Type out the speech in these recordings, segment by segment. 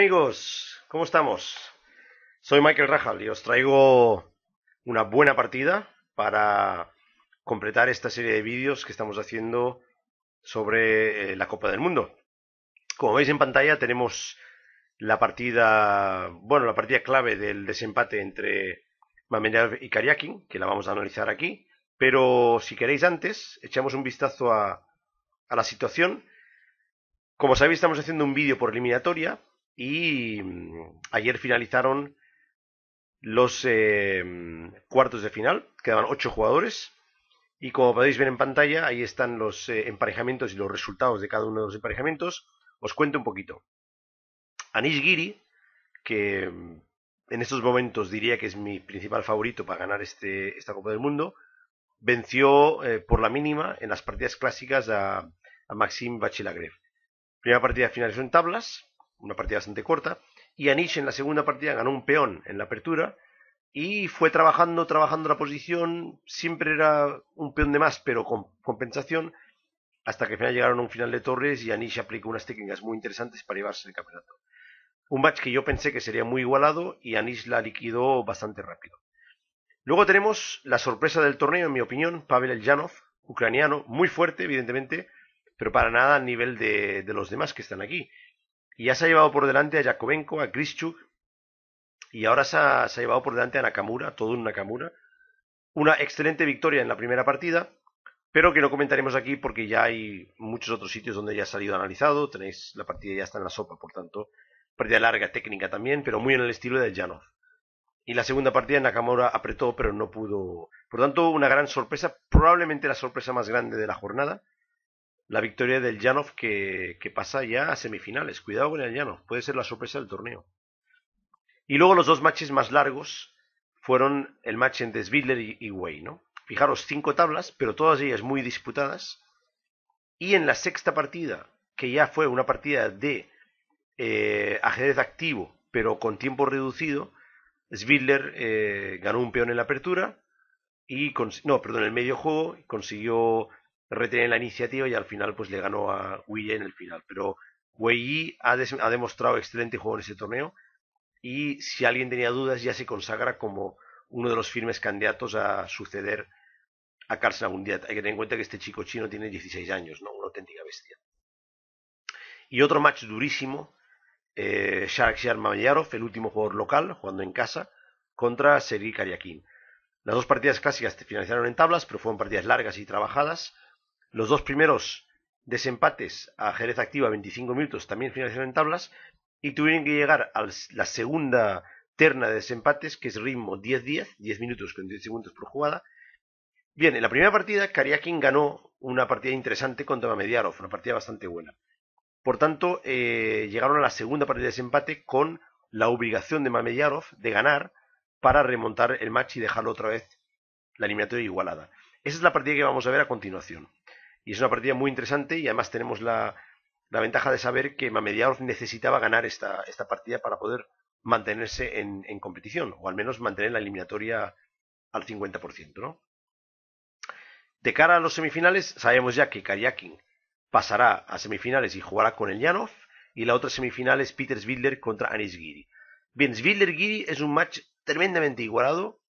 amigos? ¿Cómo estamos? Soy Michael Rajal y os traigo una buena partida para completar esta serie de vídeos que estamos haciendo sobre eh, la Copa del Mundo. Como veis en pantalla tenemos la partida, bueno, la partida clave del desempate entre Mamedov y Karyakin, que la vamos a analizar aquí, pero si queréis antes, echamos un vistazo a, a la situación. Como sabéis, estamos haciendo un vídeo por eliminatoria, y mm, ayer finalizaron los em, cuartos de final, quedaban ocho jugadores y como podéis ver en pantalla ahí están los eh, emparejamientos y los resultados de cada uno de los emparejamientos. Os cuento un poquito. Anish Giri, que mm, en estos momentos diría que es mi principal favorito para ganar este, esta Copa del Mundo, venció eh, por la mínima en las partidas clásicas a, Maxim Bachilagrev. Primera partida finalizó en tablas, una partida bastante corta. Y Anish en la segunda partida ganó un peón en la apertura y fue trabajando, trabajando la posición. Siempre era un peón de más, pero con compensación. Hasta que al final llegaron a un final de torres y Anish aplicó unas técnicas muy interesantes para llevarse el campeonato. Un match que yo pensé que sería muy igualado y Anish la liquidó bastante rápido. Luego tenemos la sorpresa del torneo, en mi opinión, Pavel Eljanov, ucraniano, muy fuerte, evidentemente, pero para nada a nivel de, de los demás que están aquí. Y ya se ha llevado por delante a Yakovenko, a Grischuk y ahora se ha, llevado por delante a Nakamura, todo un Nakamura. Una excelente victoria en la primera partida, pero que no comentaremos aquí porque ya hay muchos otros sitios donde ya ha salido analizado. Tenéis la partida ya está en la sopa, por tanto, partida larga, técnica también, pero muy en el estilo de Janov. Y la segunda partida Nakamura apretó, pero no pudo. Por tanto, una gran sorpresa, probablemente la sorpresa más grande de la jornada la victoria del Janov que, pasa ya a semifinales. Cuidado con el Janov, puede ser la sorpresa del torneo. Y luego los dos matches más largos fueron el match entre Svidler y, y ¿no? Fijaros, cinco tablas, pero todas ellas muy disputadas. Y en la sexta partida, que ya fue una partida de eh, ajedrez activo, pero con tiempo reducido, Svidler eh, ganó un peón en la apertura y no, perdón, en el medio juego consiguió retiene la iniciativa y al final pues le ganó a Wei en el final. Pero Wei e ha, demostrado excelente juego en ese torneo y si alguien tenía dudas ya se consagra como uno de los firmes candidatos a suceder a Carlsen algún Hay que tener en cuenta que este chico chino tiene 16 años, ¿no? Una auténtica bestia. Y otro match durísimo, eh, Sharaxiar el último jugador local, jugando en casa, contra Sergi Karyakin. Las dos partidas clásicas finalizaron en tablas, pero fueron partidas largas y trabajadas. Los dos primeros desempates a Jerez Activa, 25 minutos, también finalizaron en tablas y tuvieron que llegar a la segunda terna de desempates, que es ritmo 10-10, 10 minutos con 10 segundos por jugada. Bien, en la primera partida, Kariakin ganó una partida interesante contra Mediarov, una partida bastante buena. Por tanto, eh, llegaron a la segunda partida de desempate con la obligación de Mamedyarov de ganar para remontar el match y dejarlo otra vez la eliminatoria igualada. Esa es la partida que vamos a ver a continuación. Y es una partida muy interesante y además tenemos la, ventaja de saber que Mamediarov necesitaba ganar esta, partida para poder mantenerse en, competición, o al menos mantener la eliminatoria al 50%. ¿no? De cara a los semifinales, sabemos ya que Karyakin pasará a semifinales y jugará con el Yanov, y la otra semifinal es Peter Svidler contra Anis Giri. Bien, Svidler giri es un match tremendamente igualado,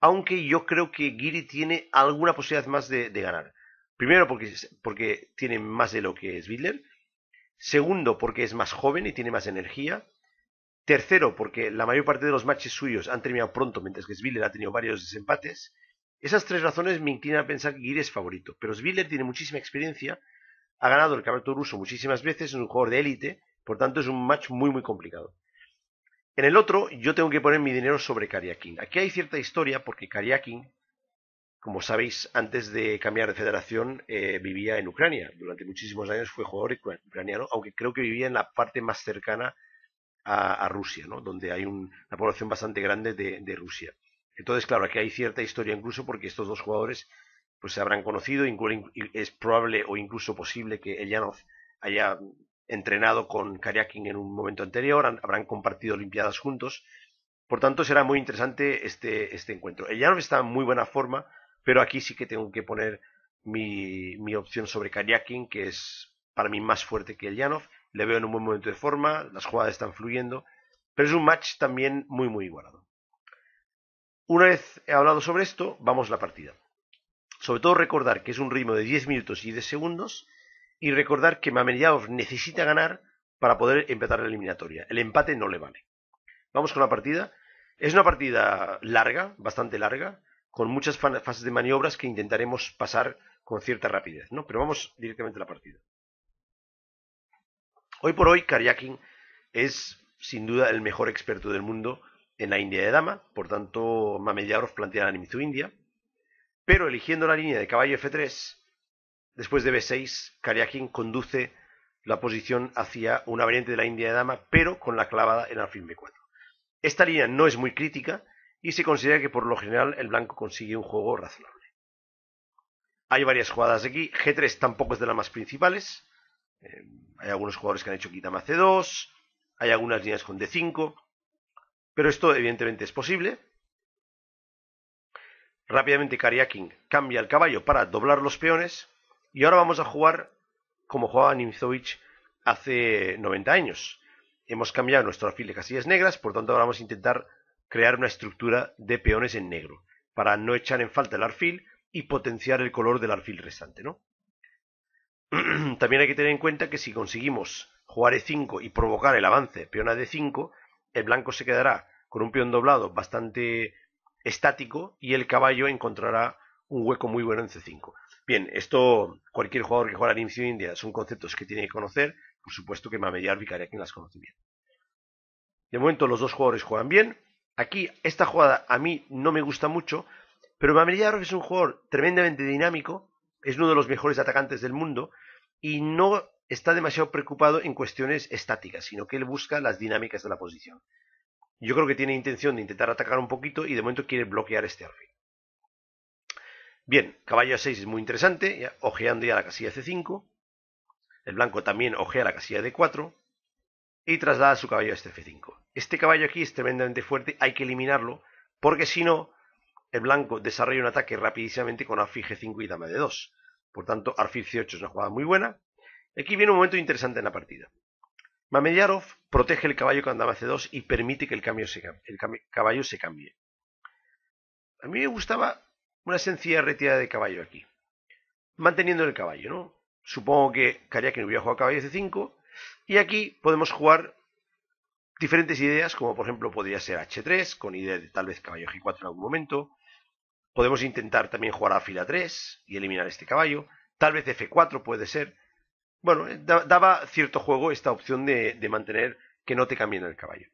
aunque yo creo que Giri tiene alguna posibilidad más de ganar. Primero porque, porque tiene más de lo que es Segundo porque es más joven y tiene más energía. Tercero porque la mayor parte de los matches suyos han terminado pronto, mientras que Sviller ha tenido varios desempates. Esas tres razones me inclinan a pensar que Gir es favorito. Pero Sviller tiene muchísima experiencia, ha ganado el campeonato ruso muchísimas veces, es un jugador de élite, por tanto es un match muy muy complicado. En el otro, yo tengo que poner mi dinero sobre Kariakin. Aquí hay cierta historia porque Kariakin como sabéis, antes de cambiar de federación eh, vivía en Ucrania. Durante muchísimos años fue jugador ucraniano, aunque creo que vivía en la parte más cercana a, Rusia, ¿no? donde hay una población bastante grande de, Rusia. Entonces, claro, aquí hay cierta historia incluso porque estos dos jugadores pues se habrán conocido, es probable o incluso posible que Elianov haya entrenado con Karyakin en un momento anterior, habrán compartido Olimpiadas juntos. Por tanto, será muy interesante este, este encuentro. Yanov está en muy buena forma, pero aquí sí que tengo que poner mi, opción sobre Karyakin, que es para mí más fuerte que el Yanov. Le veo en un buen momento de forma, las jugadas están fluyendo, pero es un match también muy, muy igualado. Una vez he hablado sobre esto, vamos a la partida. Sobre todo recordar que es un ritmo de 10 minutos y 10 segundos y recordar que Mameliaov necesita ganar para poder empezar la eliminatoria. El empate no le vale. Vamos con la partida. Es una partida larga, bastante larga con muchas fases de maniobras que intentaremos pasar con cierta rapidez, ¿no? Pero vamos directamente a la partida. Hoy por hoy, Karyakin es sin duda el mejor experto del mundo en la India de Dama, por tanto, Mamedyarov plantea la Nimitzu India, pero eligiendo la línea de caballo F3, después de B6, Karyakin conduce la posición hacia una variante de la India de Dama, pero con la clavada en alfil B4. Esta línea no es muy crítica, y se considera que por lo general el blanco consigue un juego razonable. Hay varias jugadas aquí, G3 tampoco es de las más principales, eh, hay algunos jugadores que han hecho quitama C2, hay algunas líneas con D5, pero esto evidentemente es posible. Rápidamente Kariakin cambia el caballo para doblar los peones y ahora vamos a jugar como jugaba Nimzovich hace 90 años. Hemos cambiado nuestro alfil de casillas negras, por tanto ahora vamos a intentar crear una estructura de peones en negro, para no echar en falta el arfil y potenciar el color del arfil restante, ¿no? También hay que tener en cuenta que si conseguimos jugar e5 y provocar el avance peona a d5, el blanco se quedará con un peón doblado bastante estático y el caballo encontrará un hueco muy bueno en c5. Bien, esto cualquier jugador que juega inicio de India son conceptos que tiene que conocer. Por supuesto que Mamediar quien las conoce bien. De momento los dos jugadores juegan bien. Aquí esta jugada a mí no me gusta mucho, pero que es un jugador tremendamente dinámico, es uno de los mejores atacantes del mundo y no está demasiado preocupado en cuestiones estáticas, sino que él busca las dinámicas de la posición. Yo creo que tiene intención de intentar atacar un poquito y de momento quiere bloquear este alfil. Bien, caballo a 6 es muy interesante, ojeando ya la casilla C5. El blanco también ojea la casilla D4 y traslada su caballo a este F5. Este caballo aquí es tremendamente fuerte, hay que eliminarlo, porque si no, el blanco desarrolla un ataque rapidísimamente con alfil G5 y dama de 2. Por tanto, alfil C8 es una jugada muy buena. Aquí viene un momento interesante en la partida. Mamediarov protege el caballo con dama C2 y permite que el, caballo se cambie. A mí me gustaba una sencilla retirada de caballo aquí. Manteniendo el caballo, ¿no? Supongo que no hubiera jugado caballo C5 y aquí podemos jugar diferentes ideas, como por ejemplo podría ser H3, con idea de tal vez caballo G4 en algún momento. Podemos intentar también jugar a fila 3 y eliminar este caballo. Tal vez F4 puede ser. Bueno, eh, daba cierto juego esta opción de, mantener que no te cambien el caballo.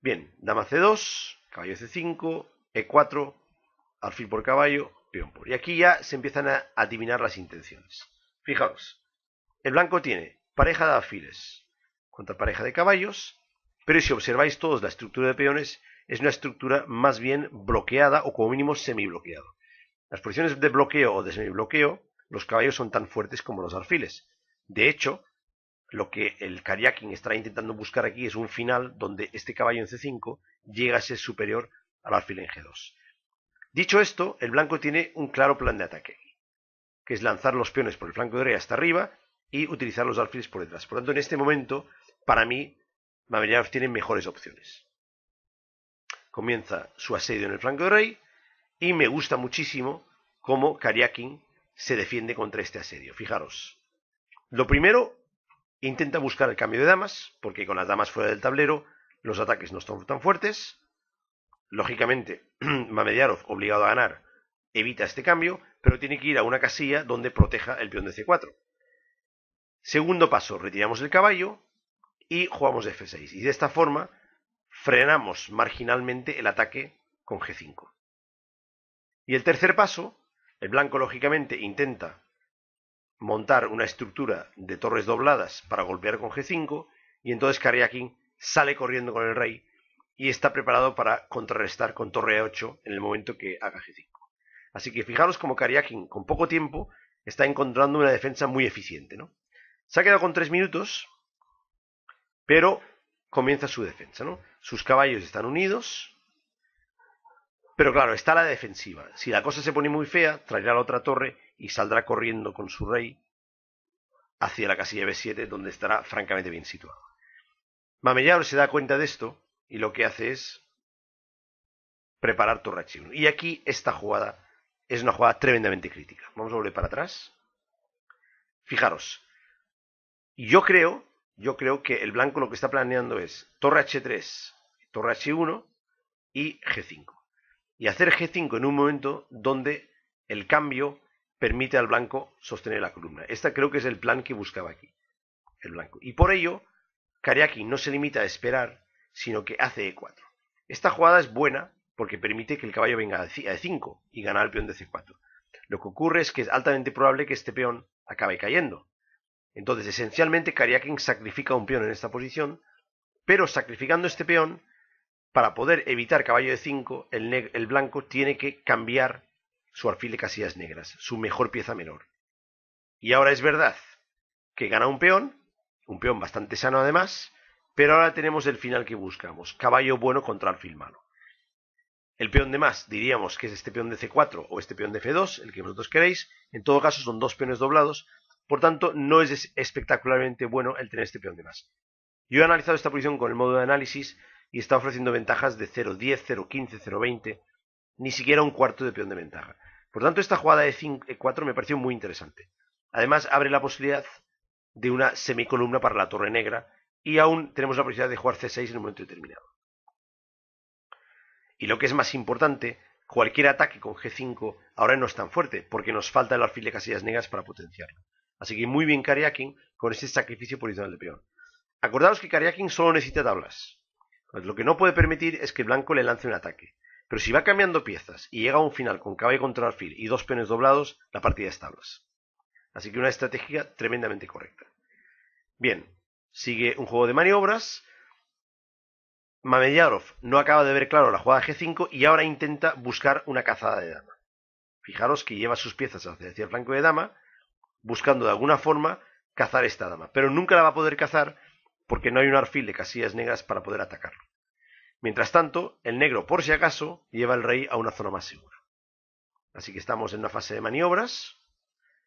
Bien, dama C2, caballo C5, E4, alfil por caballo, peón por. Y aquí ya se empiezan a adivinar las intenciones. Fijaos, el blanco tiene pareja de alfiles contra pareja de caballos, pero si observáis todos la estructura de peones, es una estructura más bien bloqueada o como mínimo semibloqueada. Las posiciones de bloqueo o de semibloqueo, los caballos son tan fuertes como los alfiles. De hecho, lo que el Karyakin está intentando buscar aquí es un final donde este caballo en C5 llega a ser superior al alfil en G2. Dicho esto, el blanco tiene un claro plan de ataque, que es lanzar los peones por el flanco de rey hasta arriba y utilizar los alfiles por detrás. Por lo tanto, en este momento, para mí, Mamedyarov tiene mejores opciones. Comienza su asedio en el flanco de rey y me gusta muchísimo cómo Kariakin se defiende contra este asedio. Fijaros, lo primero, intenta buscar el cambio de damas, porque con las damas fuera del tablero los ataques no son tan fuertes. Lógicamente, Mamediarov, obligado a ganar, evita este cambio, pero tiene que ir a una casilla donde proteja el peón de C4. Segundo paso, retiramos el caballo y jugamos F6. Y de esta forma frenamos marginalmente el ataque con G5. Y el tercer paso, el blanco lógicamente intenta montar una estructura de torres dobladas para golpear con G5 y entonces Kariakin sale corriendo con el rey y está preparado para contrarrestar con torre A8 en el momento que haga G5. Así que fijaros como Kariakin con poco tiempo está encontrando una defensa muy eficiente, ¿no? Se ha quedado con tres minutos, pero comienza su defensa, ¿no? Sus caballos están unidos, pero claro, está la defensiva. Si la cosa se pone muy fea, traerá la otra torre y saldrá corriendo con su rey hacia la casilla B7, donde estará francamente bien situado. Mamellaro se da cuenta de esto y lo que hace es preparar torre H1 Y aquí esta jugada es una jugada tremendamente crítica. Vamos a volver para atrás. Fijaros, yo creo, yo creo que el blanco lo que está planeando es torre H3, torre H1 y G5. Y hacer G5 en un momento donde el cambio permite al blanco sostener la columna. Este creo que es el plan que buscaba aquí, el blanco. Y por ello, Kariaki no se limita a esperar, sino que hace E4. Esta jugada es buena porque permite que el caballo venga a E5 y ganar el peón de C4. Lo que ocurre es que es altamente probable que este peón acabe cayendo, entonces, esencialmente, Kariakin sacrifica un peón en esta posición, pero sacrificando este peón, para poder evitar caballo de 5, el, el, blanco tiene que cambiar su alfil de casillas negras, su mejor pieza menor. Y ahora es verdad que gana un peón, un peón bastante sano además, pero ahora tenemos el final que buscamos, caballo bueno contra alfil malo. El peón de más, diríamos que es este peón de C4 o este peón de F2, el que vosotros queréis. En todo caso son dos peones doblados por tanto, no es espectacularmente bueno el tener este peón de más. Yo he analizado esta posición con el modo de análisis y está ofreciendo ventajas de 0.10, 0.15, 0.20, ni siquiera un cuarto de peón de ventaja. Por tanto, esta jugada de 4 me pareció muy interesante. Además, abre la posibilidad de una semicolumna para la torre negra y aún tenemos la posibilidad de jugar C6 en un momento determinado. Y lo que es más importante, cualquier ataque con G5 ahora no es tan fuerte porque nos falta el alfil de casillas negras para potenciarlo. Así que muy bien Kariakin con ese sacrificio policial de peón. Acordaos que Kariakin solo necesita tablas. lo que no puede permitir es que blanco le lance un ataque. Pero si va cambiando piezas y llega a un final con caballo contra alfil y dos peones doblados, la partida es tablas. Así que una estrategia tremendamente correcta. Bien, sigue un juego de maniobras. Mameyarov no acaba de ver claro la jugada G5 y ahora intenta buscar una cazada de dama. Fijaros que lleva sus piezas hacia el flanco de dama buscando de alguna forma cazar esta dama, pero nunca la va a poder cazar porque no hay un arfil de casillas negras para poder atacarlo. Mientras tanto, el negro, por si acaso, lleva al rey a una zona más segura. Así que estamos en una fase de maniobras.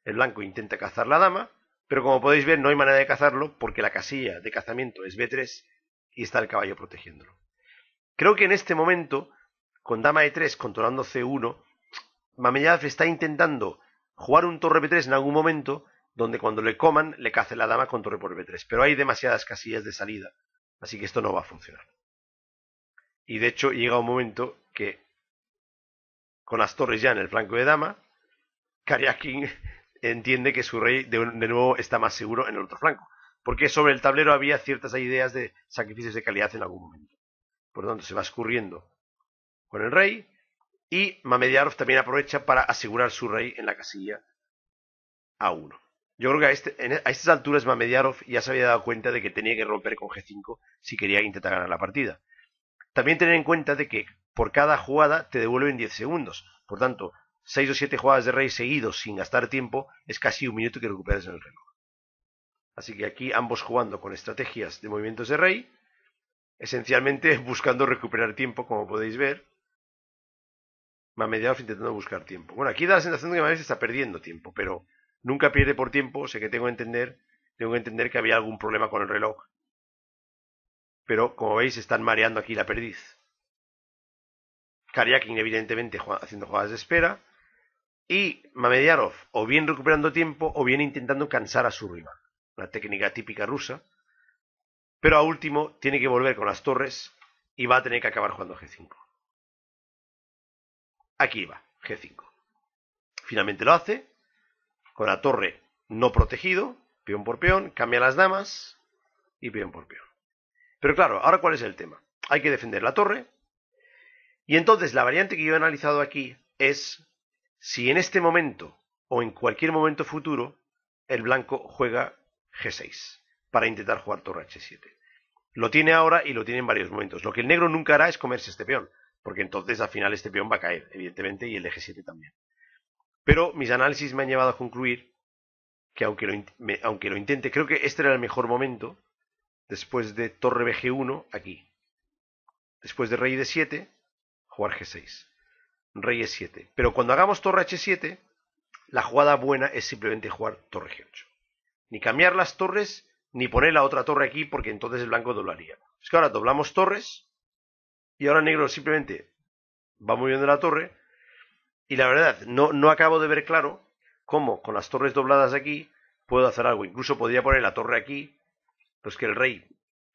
El blanco intenta cazar la dama, pero como podéis ver no hay manera de cazarlo porque la casilla de cazamiento es B3 y está el caballo protegiéndolo. Creo que en este momento, con dama E3 controlando C1, Mamellaf está intentando jugar un torre B3 en algún momento donde cuando le coman le cace la dama con torre por B3. Pero hay demasiadas casillas de salida, así que esto no va a funcionar. Y de hecho llega un momento que con las torres ya en el flanco de dama, Karjakin entiende que su rey de, de, nuevo está más seguro en el otro flanco. Porque sobre el tablero había ciertas ideas de sacrificios de calidad en algún momento. Por lo tanto, se va escurriendo con el rey y Mamediarov también aprovecha para asegurar su rey en la casilla A1. Yo creo que este, a, estas alturas Mamediarov ya se había dado cuenta de que tenía que romper con G5 si quería intentar ganar la partida. También tener en cuenta de que por cada jugada te devuelven 10 segundos. Por tanto, 6 o 7 jugadas de rey seguidos sin gastar tiempo es casi un minuto que recuperas en el reloj. Así que aquí ambos jugando con estrategias de movimientos de rey, esencialmente buscando recuperar tiempo como podéis ver, Mamediarov intentando buscar tiempo. Bueno, aquí da la sensación de que Mamediarov está perdiendo tiempo, pero nunca pierde por tiempo, sé que tengo que entender, tengo que entender que había algún problema con el reloj. Pero como veis están mareando aquí la perdiz. Karyakin evidentemente haciendo jugadas de espera y Mamediarov o bien recuperando tiempo o bien intentando cansar a su rival, una técnica típica rusa. Pero a último tiene que volver con las torres y va a tener que acabar jugando G5. Aquí va, G5. Finalmente lo hace, con la torre no protegido, peón por peón, cambia las damas y peón por peón. Pero claro, ahora cuál es el tema. Hay que defender la torre. Y entonces la variante que yo he analizado aquí es si en este momento o en cualquier momento futuro el blanco juega G6 para intentar jugar torre H7. Lo tiene ahora y lo tiene en varios momentos. Lo que el negro nunca hará es comerse este peón porque entonces al final este peón va a caer, evidentemente, y el de G7 también. Pero mis análisis me han llevado a concluir que aunque lo, intente, creo que este era el mejor momento después de torre BG1 aquí. Después de rey D7, jugar G6. Rey E7. Pero cuando hagamos torre H7, la jugada buena es simplemente jugar torre G8. Ni cambiar las torres, ni poner la otra torre aquí, porque entonces el blanco doblaría. Es que ahora doblamos torres, y ahora negro simplemente va moviendo la torre. Y la verdad, no, no acabo de ver claro cómo con las torres dobladas aquí puedo hacer algo. Incluso podría poner la torre aquí, pues que el rey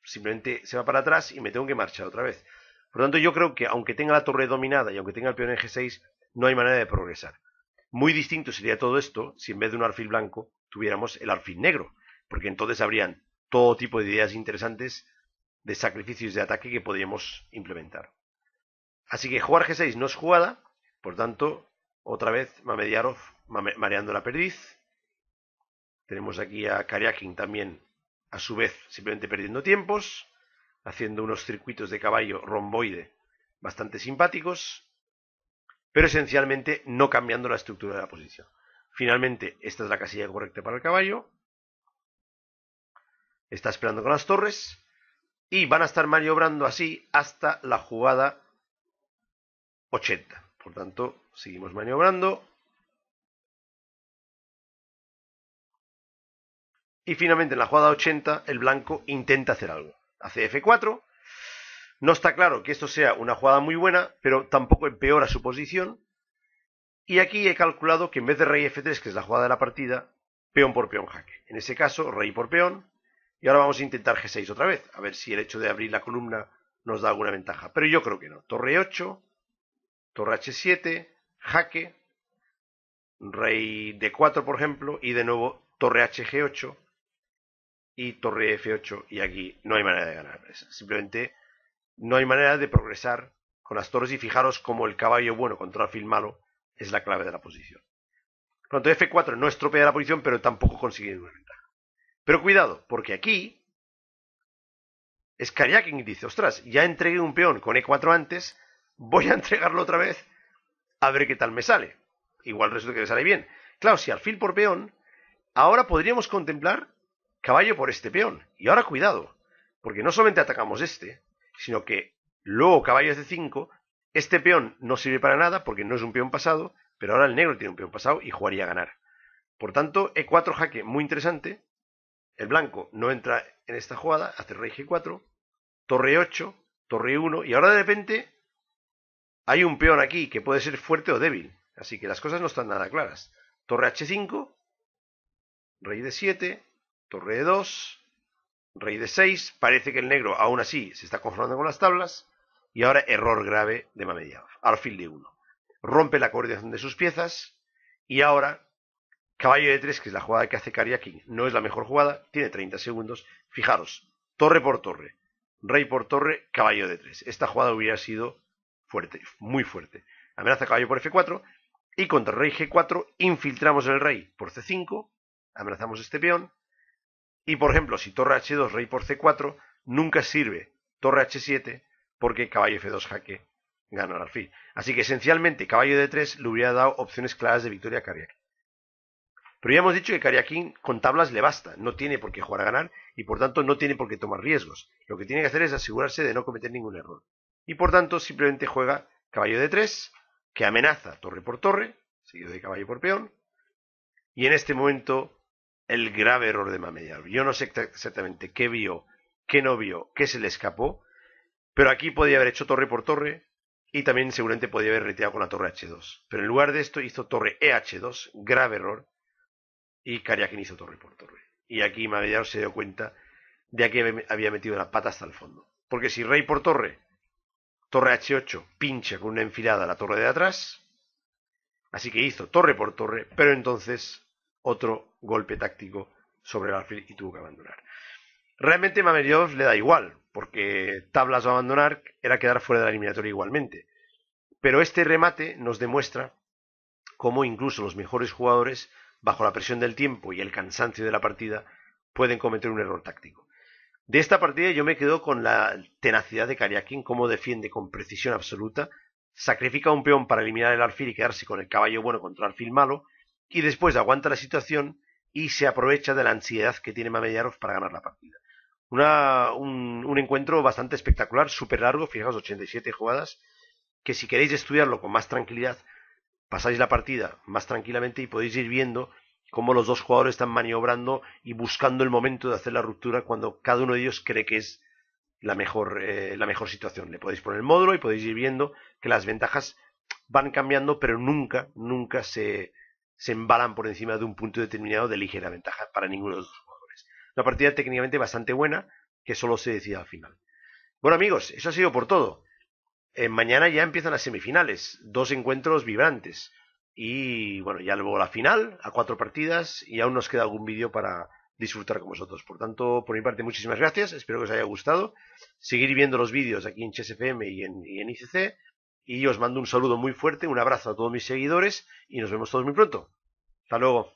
simplemente se va para atrás y me tengo que marchar otra vez. Por lo tanto, yo creo que aunque tenga la torre dominada y aunque tenga el peón en G6, no hay manera de progresar. Muy distinto sería todo esto si en vez de un alfil blanco tuviéramos el alfil negro, porque entonces habrían todo tipo de ideas interesantes de sacrificios de ataque que podríamos implementar. Así que jugar G6 no es jugada, por tanto, otra vez Mamediarov mareando la perdiz. Tenemos aquí a Karyakin también, a su vez, simplemente perdiendo tiempos, haciendo unos circuitos de caballo romboide bastante simpáticos, pero esencialmente no cambiando la estructura de la posición. Finalmente, esta es la casilla correcta para el caballo. Está esperando con las torres y van a estar maniobrando así hasta la jugada 80. Por tanto, seguimos maniobrando. Y finalmente en la jugada 80 el blanco intenta hacer algo. Hace F4. No está claro que esto sea una jugada muy buena, pero tampoco empeora su posición. Y aquí he calculado que en vez de rey F3, que es la jugada de la partida, peón por peón jaque. En ese caso, rey por peón, y ahora vamos a intentar G6 otra vez, a ver si el hecho de abrir la columna nos da alguna ventaja. Pero yo creo que no. Torre 8, torre H7, jaque, rey D4, por ejemplo, y de nuevo torre HG8 y torre F8. Y aquí no hay manera de ganar. Simplemente no hay manera de progresar con las torres y fijaros como el caballo bueno contra el malo es la clave de la posición. Pronto F4 no estropea la posición, pero tampoco consigue una ventaja. Pero cuidado, porque aquí es y dice, ostras, ya entregué un peón con E4 antes, voy a entregarlo otra vez, a ver qué tal me sale. Igual resulta que me sale bien. Claro, si alfil por peón, ahora podríamos contemplar caballo por este peón. Y ahora cuidado, porque no solamente atacamos este, sino que luego caballo de 5 este peón no sirve para nada porque no es un peón pasado, pero ahora el negro tiene un peón pasado y jugaría a ganar. Por tanto, E4 jaque muy interesante, el blanco no entra en esta jugada, hace rey g4, torre 8, torre 1, y ahora de repente hay un peón aquí que puede ser fuerte o débil, así que las cosas no están nada claras. Torre h5, rey de 7, torre de 2, rey de 6, parece que el negro aún así se está conformando con las tablas, y ahora error grave de al alfil de 1. Rompe la coordinación de sus piezas, y ahora Caballo de 3, que es la jugada que hace Kariakin, no es la mejor jugada, tiene 30 segundos. Fijaros, torre por torre, rey por torre, caballo de 3. Esta jugada hubiera sido fuerte, muy fuerte. Amenaza caballo por F4 y contra rey G4 infiltramos el rey por C5, amenazamos este peón. Y por ejemplo, si torre H2, rey por C4, nunca sirve torre H7 porque caballo F2 jaque gana al alfil. Así que esencialmente caballo de 3 le hubiera dado opciones claras de victoria a Kariakin. Pero ya hemos dicho que Cariaquín con tablas le basta, no tiene por qué jugar a ganar y por tanto no tiene por qué tomar riesgos. Lo que tiene que hacer es asegurarse de no cometer ningún error. Y por tanto simplemente juega caballo de tres, que amenaza torre por torre, seguido de caballo por peón. Y en este momento el grave error de Mamedial. Yo no sé exactamente qué vio, qué no vio, qué se le escapó, pero aquí podía haber hecho torre por torre, y también seguramente podía haber retirado con la torre H2. Pero en lugar de esto hizo torre EH2, grave error, y Cariaquín hizo torre por torre. Y aquí Mamedyov se dio cuenta de que había metido la pata hasta el fondo. Porque si rey por torre, torre H8, pincha con una enfilada la torre de atrás, así que hizo torre por torre, pero entonces otro golpe táctico sobre el alfil y tuvo que abandonar. Realmente Mamedyov le da igual, porque tablas o abandonar era quedar fuera de la eliminatoria igualmente. Pero este remate nos demuestra cómo incluso los mejores jugadores bajo la presión del tiempo y el cansancio de la partida, pueden cometer un error táctico. De esta partida yo me quedo con la tenacidad de Karyakin, cómo defiende con precisión absoluta, sacrifica un peón para eliminar el alfil y quedarse con el caballo bueno contra el alfil malo, y después aguanta la situación y se aprovecha de la ansiedad que tiene Mameyarov para ganar la partida. un, un, encuentro bastante espectacular, súper largo, fijaos, 87 jugadas, que si queréis estudiarlo con más tranquilidad pasáis la partida más tranquilamente y podéis ir viendo cómo los dos jugadores están maniobrando y buscando el momento de hacer la ruptura cuando cada uno de ellos cree que es la mejor, eh, la mejor situación. Le podéis poner el módulo y podéis ir viendo que las ventajas van cambiando, pero nunca, nunca se, se embalan por encima de un punto determinado de ligera ventaja para ninguno de los dos jugadores. Una partida técnicamente bastante buena que solo se decide al final. Bueno amigos, eso ha sido por todo. Eh, mañana ya empiezan las semifinales, dos encuentros vibrantes. Y bueno, ya luego la final, a cuatro partidas, y aún nos queda algún vídeo para disfrutar con vosotros. Por tanto, por mi parte, muchísimas gracias, espero que os haya gustado. Seguir viendo los vídeos aquí en ChSFM y en, y en ICC. Y os mando un saludo muy fuerte, un abrazo a todos mis seguidores y nos vemos todos muy pronto. Hasta luego.